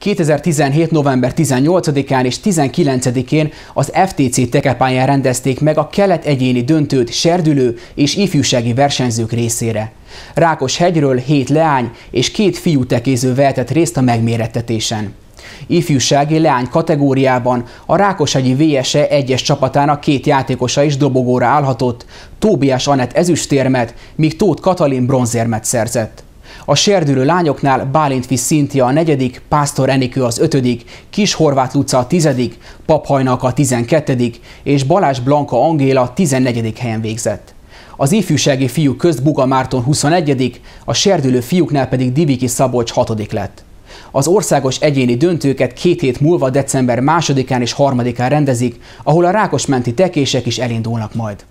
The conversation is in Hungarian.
2017. november 18-án és 19-én az FTC tekepályán rendezték meg a kelet egyéni döntőt serdülő és ifjúsági versenyzők részére. Rákos hegyről hét leány és két fiú tekéző vehetett részt a megmérettetésen. Ifjúsági leány kategóriában a Rákoshegyi VSE egyes csapatának két játékosa is dobogóra állhatott, Tóbiás Anett ezüstérmet, míg Tóth Katalin bronzérmet szerzett. A serdülő lányoknál Bálint Szintia a negyedik, Pásztor Enikő az ötödik, Kis Horváth Luca a tizedik, Paphajnalka a tizenkettedik, és Balázs Blanka Angéla a tizennegyedik helyen végzett. Az ifjúsági fiúk közt Buga Márton 21 a serdülő fiúknál pedig Diviki Szabolcs 6 lett. Az országos egyéni döntőket két hét múlva december 2-án és 3-án rendezik, ahol a rákosmenti tekések is elindulnak majd.